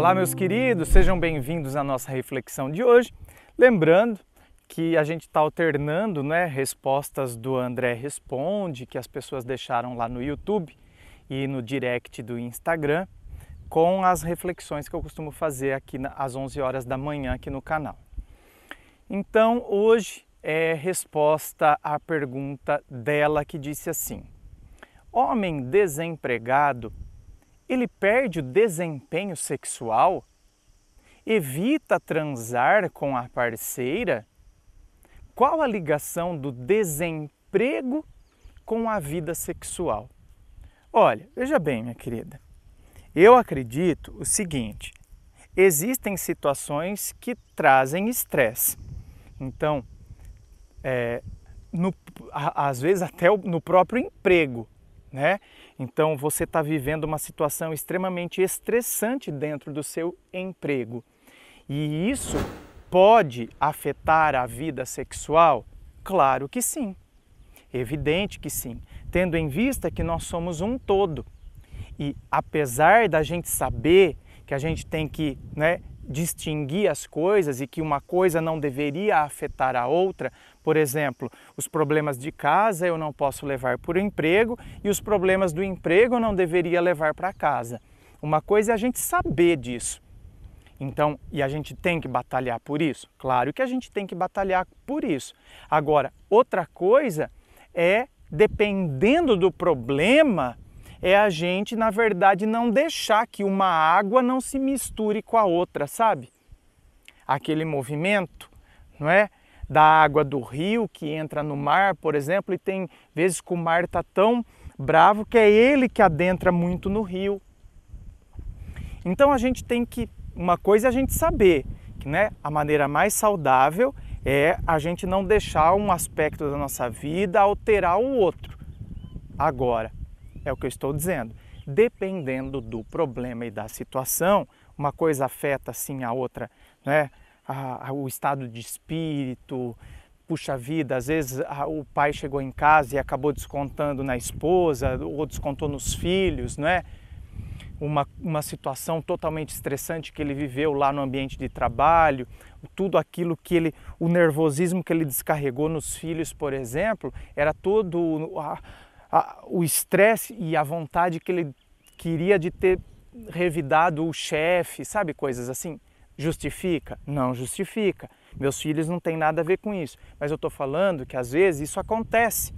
Olá, meus queridos, sejam bem-vindos à nossa reflexão de hoje. Lembrando que a gente está alternando né, respostas do André Responde, que as pessoas deixaram lá no YouTube e no direct do Instagram, com as reflexões que eu costumo fazer aqui às 11 horas da manhã aqui no canal. Então, hoje é resposta à pergunta dela que disse assim: Homem desempregado ele perde o desempenho sexual, evita transar com a parceira? Qual a ligação do desemprego com a vida sexual? Olha, veja bem, minha querida, eu acredito o seguinte: existem situações que trazem estresse. Então, é, no, às vezes até no próprio emprego, né? Então você está vivendo uma situação extremamente estressante dentro do seu emprego. E isso pode afetar a vida sexual? Claro que sim. Evidente que sim, tendo em vista que nós somos um todo. E apesar da gente saber que a gente tem que né, distinguir as coisas e que uma coisa não deveria afetar a outra, por exemplo, os problemas de casa eu não posso levar para o emprego e os problemas do emprego eu não deveria levar para casa. Uma coisa é a gente saber disso. Então, e a gente tem que batalhar por isso? Claro que a gente tem que batalhar por isso. Agora, outra coisa é, dependendo do problema, é a gente, na verdade, não deixar que uma água não se misture com a outra, sabe? Aquele movimento, não é? da água do rio que entra no mar, por exemplo, e tem vezes que o mar está tão bravo que é ele que adentra muito no rio. Então a gente tem que, uma coisa é a gente saber que né, a maneira mais saudável é a gente não deixar um aspecto da nossa vida alterar o outro. Agora, é o que eu estou dizendo. Dependendo do problema e da situação, uma coisa afeta assim a outra, né? a, o estado de espírito. Puxa vida, às vezes a, o pai chegou em casa e acabou descontando na esposa, ou descontou nos filhos, não é? Uma, uma situação totalmente estressante que ele viveu lá no ambiente de trabalho, tudo aquilo que ele, o nervosismo que ele descarregou nos filhos, por exemplo, era todo a, a, o estresse e a vontade que ele queria de ter revidado o chefe, sabe? Coisas assim. Justifica? Não justifica. Meus filhos não têm nada a ver com isso. Mas eu estou falando que às vezes isso acontece.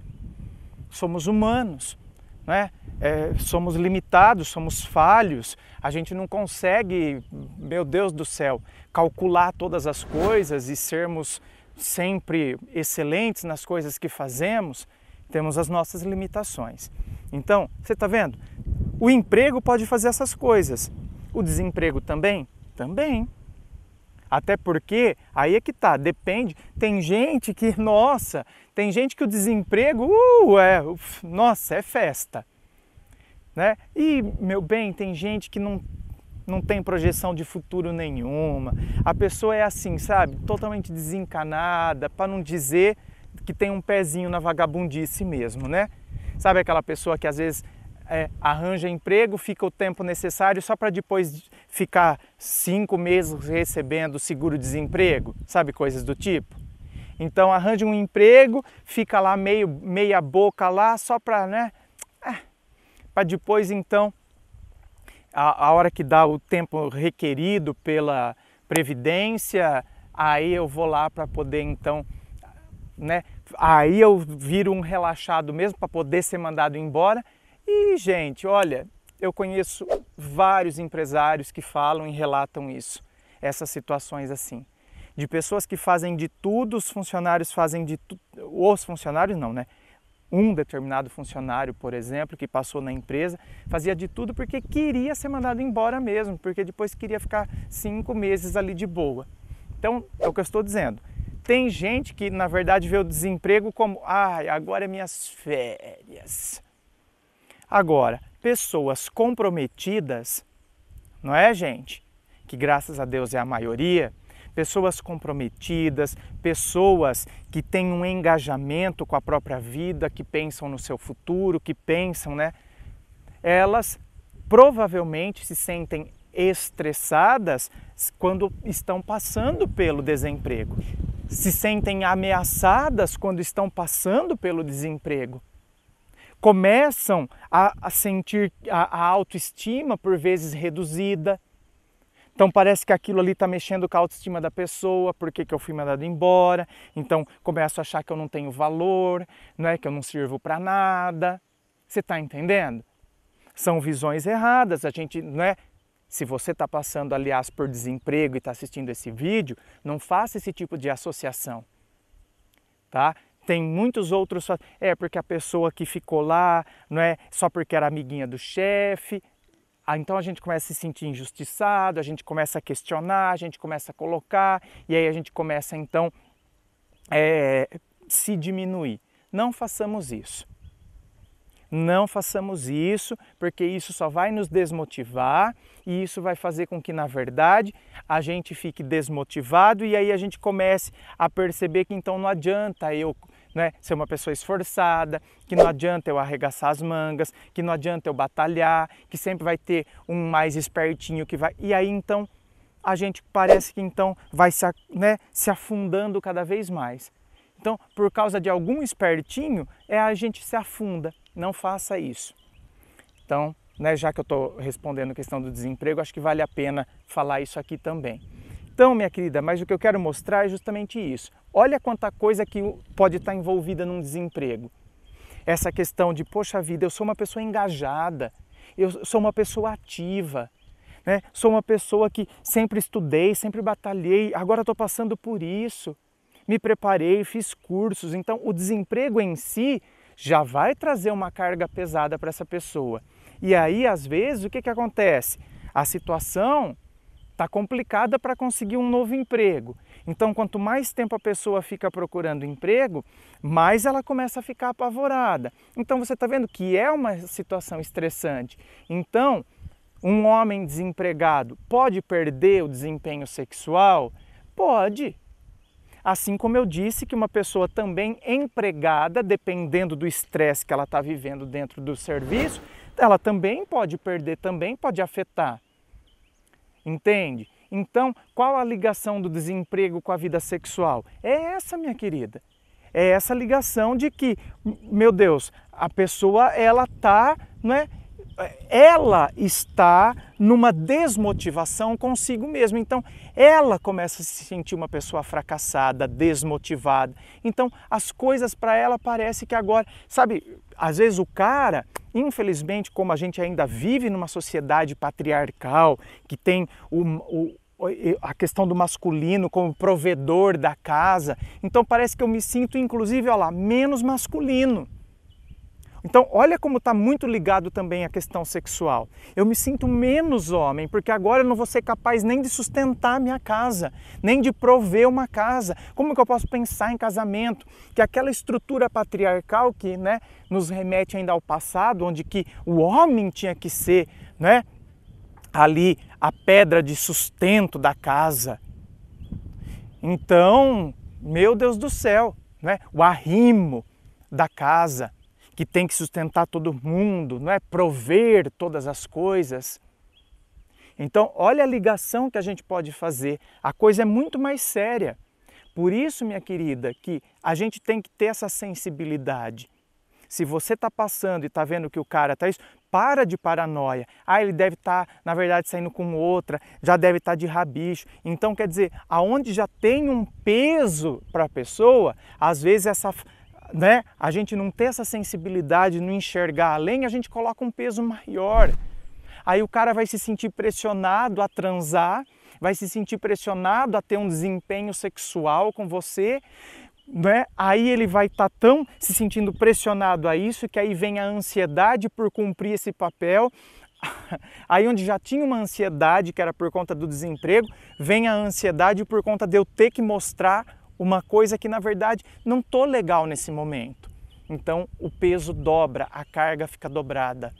Somos humanos, né? É, somos limitados, somos falhos, a gente não consegue, meu Deus do céu, calcular todas as coisas e sermos sempre excelentes nas coisas que fazemos, temos as nossas limitações. Então, você está vendo? O emprego pode fazer essas coisas, o desemprego também? Também. Até porque aí é que tá, depende. Tem gente que, nossa, tem gente que o desemprego, uh, é, uf, nossa, é festa. Né? E, meu bem, tem gente que não, não tem projeção de futuro nenhuma. A pessoa é assim, sabe, totalmente desencanada, para não dizer que tem um pezinho na vagabundice mesmo, né? Sabe aquela pessoa que às vezes é, arranja emprego, fica o tempo necessário só para depois ficar cinco meses recebendo seguro-desemprego, sabe? Coisas do tipo. Então arranja um emprego, fica lá meio meia boca lá só para, né? Ah, para depois então a, a hora que dá o tempo requerido pela previdência, aí eu vou lá para poder então, né? Aí eu viro um relaxado mesmo para poder ser mandado embora. E gente, olha, eu conheço vários empresários que falam e relatam isso, essas situações assim, de pessoas que fazem de tudo, os funcionários fazem de tudo, os funcionários não, né? Um determinado funcionário, por exemplo, que passou na empresa, fazia de tudo porque queria ser mandado embora mesmo, porque depois queria ficar cinco meses ali de boa. Então, é o que eu estou dizendo. Tem gente que, na verdade, vê o desemprego como, ai, ah, agora é minhas férias. Agora, pessoas comprometidas, não é, gente? Que graças a Deus é a maioria. Pessoas comprometidas, pessoas que têm um engajamento com a própria vida, que pensam no seu futuro, que pensam, né? Elas provavelmente se sentem estressadas quando estão passando pelo desemprego, se sentem ameaçadas quando estão passando pelo desemprego, começam a, a sentir a, a autoestima por vezes reduzida. Então parece que aquilo ali está mexendo com a autoestima da pessoa, porque que eu fui mandado embora, então começo a achar que eu não tenho valor, é que eu não sirvo para nada. Você está entendendo? São visões erradas. A gente, né? Se você está passando, aliás, por desemprego e está assistindo esse vídeo, não faça esse tipo de associação. Tá? tem muitos outros. É porque a pessoa que ficou lá, não é só porque era amiguinha do chefe. Ah, então a gente começa a se sentir injustiçado, a gente começa a questionar, a gente começa a colocar e aí a gente começa então é, se diminuir. Não façamos isso. Não façamos isso, porque isso só vai nos desmotivar e isso vai fazer com que, na verdade, a gente fique desmotivado e aí a gente comece a perceber que então não adianta eu né? Ser uma pessoa esforçada, que não adianta eu arregaçar as mangas, que não adianta eu batalhar, que sempre vai ter um mais espertinho que vai. E aí então a gente parece que então vai se, né, se afundando cada vez mais. Então, por causa de algum espertinho, é a gente se afunda. Não faça isso. Então, né, já que eu estou respondendo a questão do desemprego, acho que vale a pena falar isso aqui também. Então, minha querida, mas o que eu quero mostrar é justamente isso. Olha quanta coisa que pode estar envolvida num desemprego. Essa questão de, poxa vida, eu sou uma pessoa engajada, eu sou uma pessoa ativa, né? sou uma pessoa que sempre estudei, sempre batalhei, agora estou passando por isso, me preparei, fiz cursos. Então, o desemprego em si já vai trazer uma carga pesada para essa pessoa. E aí, às vezes, o que, que acontece? A situação está complicada para conseguir um novo emprego. Então, quanto mais tempo a pessoa fica procurando emprego, mais ela começa a ficar apavorada. Então, você está vendo que é uma situação estressante. Então, um homem desempregado pode perder o desempenho sexual? Pode. Assim como eu disse que uma pessoa também empregada, dependendo do estresse que ela está vivendo dentro do serviço, ela também pode perder, também pode afetar. Entende? Então, qual a ligação do desemprego com a vida sexual? É essa, minha querida. É essa ligação de que, meu Deus, a pessoa ela tá, não é? ela está numa desmotivação consigo mesma. Então, ela começa a se sentir uma pessoa fracassada, desmotivada. Então, as coisas para ela parece que agora, sabe, às vezes o cara, infelizmente, como a gente ainda vive numa sociedade patriarcal, que tem o, o a questão do masculino como provedor da casa, então parece que eu me sinto, inclusive, olha lá, menos masculino. Então, olha como está muito ligado também a questão sexual. Eu me sinto menos homem, porque agora eu não vou ser capaz nem de sustentar minha casa, nem de prover uma casa. Como que eu posso pensar em casamento? Que aquela estrutura patriarcal que né, nos remete ainda ao passado, onde que o homem tinha que ser né, ali a pedra de sustento da casa. Então, meu Deus do céu, né, o arrimo da casa, que tem que sustentar todo mundo, não é prover todas as coisas. Então, olha a ligação que a gente pode fazer. A coisa é muito mais séria. Por isso, minha querida, que a gente tem que ter essa sensibilidade. Se você está passando e está vendo que o cara está isso, para de paranoia. Ah, ele deve estar, tá, na verdade, saindo com outra, já deve estar tá de rabicho. Então, quer dizer, aonde já tem um peso para a pessoa, às vezes essa né, a gente não ter essa sensibilidade, não enxergar além, a gente coloca um peso maior. Aí o cara vai se sentir pressionado a transar, vai se sentir pressionado a ter um desempenho sexual com você, né? Aí ele vai estar tá tão se sentindo pressionado a isso que aí vem a ansiedade por cumprir esse papel. Aí onde já tinha uma ansiedade que era por conta do desemprego, vem a ansiedade por conta de eu ter que mostrar uma coisa que na verdade não tô legal nesse momento. Então o peso dobra, a carga fica dobrada.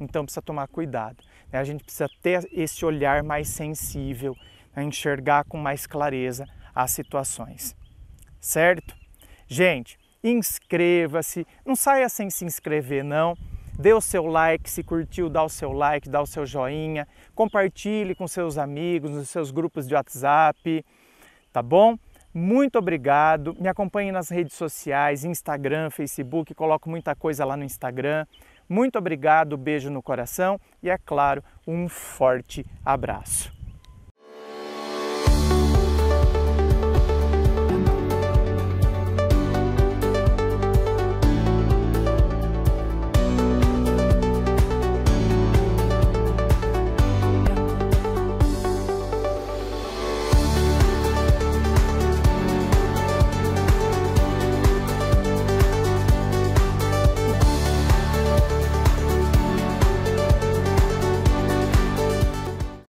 Então precisa tomar cuidado. Né? A gente precisa ter esse olhar mais sensível, né? enxergar com mais clareza as situações. Certo? Gente, inscreva-se. Não saia sem se inscrever, não. Dê o seu like, se curtiu, dá o seu like, dá o seu joinha. Compartilhe com seus amigos, nos seus grupos de WhatsApp, tá bom? Muito obrigado. Me acompanhe nas redes sociais, Instagram, Facebook, coloco muita coisa lá no Instagram. Muito obrigado, beijo no coração e é claro, um forte abraço.